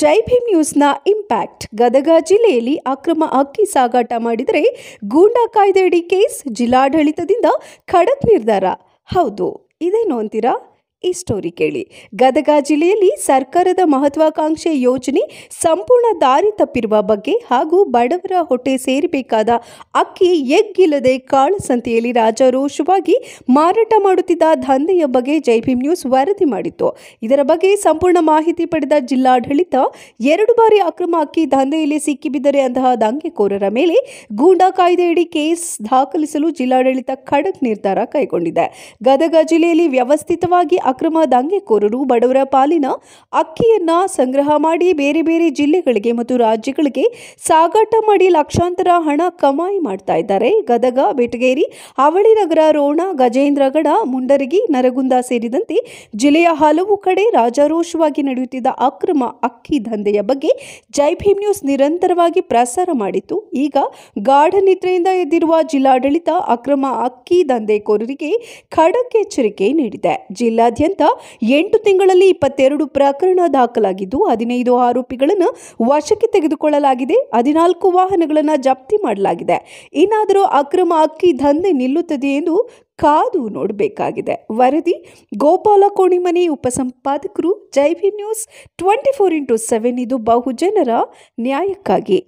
ಜೈ ಭೀಮ್ ನ್ಯೂಸ್ನ ಇಂಪ್ಯಾಕ್ಟ್ ಗದಗ ಜಿಲ್ಲೆಯಲ್ಲಿ ಅಕ್ರಮ ಅಕ್ಕಿ ಸಾಗಾಟ ಮಾಡಿದರೆ ಗೂಂಡಾ ಕಾಯ್ದೆಯಡಿ ಕೇಸ್ ಜಿಲ್ಲಾಡಳಿತದಿಂದ ಖಡಕ್ ನಿರ್ಧಾರ ಹೌದು ಇದೇನು ಅಂತೀರಾ ಈ ಸ್ಟೋರಿ ಕೇಳಿ ಗದಗ ಜಿಲ್ಲೆಯಲ್ಲಿ ಸರ್ಕಾರದ ಮಹತ್ವಾಕಾಂಕ್ಷೆ ಯೋಜನೆ ಸಂಪೂರ್ಣ ದಾರಿ ತಪ್ಪಿರುವ ಬಗ್ಗೆ ಹಾಗೂ ಬಡವರ ಹೊಟ್ಟೆ ಸೇರಬೇಕಾದ ಅಕ್ಕಿ ಎಗ್ಗಿಲ್ಲದೆ ಕಾಳಸಂತೆಯಲ್ಲಿ ಸಂತೆಯಲ್ಲಿ ರಾಜಾರೋಷವಾಗಿ ಮಾರಾಟ ಮಾಡುತ್ತಿದ್ದ ದಂಧೆಯ ಬಗ್ಗೆ ಜೈಭೀಮ್ ನ್ಯೂಸ್ ವರದಿ ಮಾಡಿತ್ತು ಇದರ ಬಗ್ಗೆ ಸಂಪೂರ್ಣ ಮಾಹಿತಿ ಪಡೆದ ಜಿಲ್ಲಾಡಳಿತ ಎರಡು ಬಾರಿ ಅಕ್ರಮ ಅಕ್ಕಿ ದಂಧೆಯಲ್ಲಿ ಸಿಕ್ಕಿಬಿದ್ದರೆ ಅಂತಹ ದಂಗೆಕೋರರ ಮೇಲೆ ಗೂಂಡಾ ಕಾಯ್ದೆಯಡಿ ಕೇಸ್ ದಾಖಲಿಸಲು ಜಿಲ್ಲಾಡಳಿತ ಖಡಕ್ ನಿರ್ಧಾರ ಕೈಗೊಂಡಿದೆ ಗದಗ ಜಿಲ್ಲೆಯಲ್ಲಿ ವ್ಯವಸ್ಥಿತವಾಗಿ ಅಕ್ರಮ ದಂಗೆಕೋರರು ಬಡವರ ಪಾಲಿನ ಅಕ್ಕಿಯನ್ನ ಸಂಗ್ರಹ ಮಾಡಿ ಬೇರೆ ಬೇರೆ ಜಿಲ್ಲೆಗಳಿಗೆ ಮತ್ತು ರಾಜ್ಯಗಳಿಗೆ ಸಾಗಾಟ ಮಾಡಿ ಲಕ್ಷಾಂತರ ಹಣ ಕಮಾಯಿ ಮಾಡ್ತಾ ಇದ್ದಾರೆ ಗದಗ ಬೆಟಗೇರಿ ಅವಳಿ ನಗರ ರೋಣ ಗಜೇಂದ್ರಗಡ ಮುಂಡರಗಿ ನರಗುಂದ ಸೇರಿದಂತೆ ಜಿಲ್ಲೆಯ ಹಲವು ಕಡೆ ರಾಜಾರೋಷವಾಗಿ ನಡೆಯುತ್ತಿದ್ದ ಅಕ್ರಮ ಅಕ್ಕಿ ದಂಧೆಯ ಬಗ್ಗೆ ಜೈಭೀಮ್ ನ್ಯೂಸ್ ನಿರಂತರವಾಗಿ ಪ್ರಸಾರ ಮಾಡಿತ್ತು ಈಗ ಗಾಢ ನಿದ್ರೆಯಿಂದ ಎದ್ದಿರುವ ಜಿಲ್ಲಾಡಳಿತ ಅಕ್ರಮ ಅಕ್ಕಿ ದಂಧೆಕೋರರಿಗೆ ಖಡಕ್ ಎಚ್ಚರಿಕೆ ನೀಡಿದೆ ಜಿಲ್ಲಾ ರಾಜ್ಯಾದ್ಯಂತ ಎಂಟು ತಿಂಗಳಲ್ಲಿ ಇಪ್ಪತ್ತೆರಡು ಪ್ರಕರಣ ದಾಖಲಾಗಿದ್ದು ಹದಿನೈದು ಆರೋಪಿಗಳನ್ನು ವಶಕ್ಕೆ ತೆಗೆದುಕೊಳ್ಳಲಾಗಿದೆ ಹದಿನಾಲ್ಕು ವಾಹನಗಳನ್ನು ಜಪ್ತಿ ಮಾಡಲಾಗಿದೆ ಇನ್ನಾದರೂ ಅಕ್ರಮ ಅಕ್ಕಿ ದಂಧೆ ನಿಲ್ಲುತ್ತದೆ ಎಂದು ಕಾದು ನೋಡಬೇಕಾಗಿದೆ ವರದಿ ಗೋಪಾಲ ಕೋಣಿಮನಿ ಉಪಸಂಪಾದಕರು ಜೈವಿ news twenty four into seven ಇದು ಬಹುಜನರ ನ್ಯಾಯಕ್ಕಾಗಿ